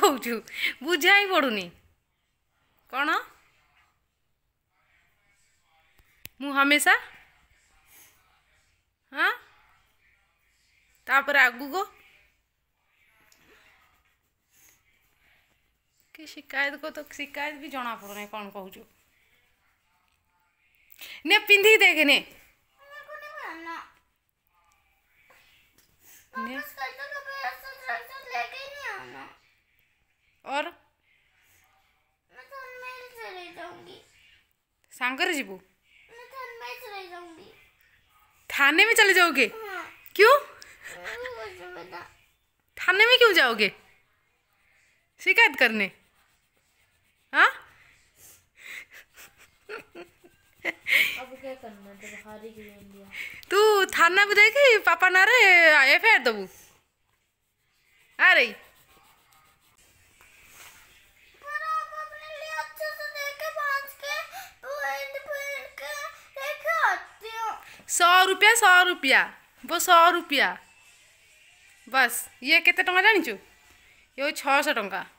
कौचु बुझा ही पड़ूनी कौन मु हमेशा हाँ तापर आगू को शिकायत को तो शिकायत भी जना पड़ू ना कौन कह ने पिंधि देखने ने, ने? सांगर जीबू थाने में चले जाओगे हाँ। क्यों थाने में क्यों जाओगे शिकायत करने हाँ अब क्या करना तू थाना में जाएगी पापा ना रे एफ आई आर दबू आ रही सौ रुपया सौ रुपया वो सौ रुपया बस ये केते टका जानिचु ये छःश टका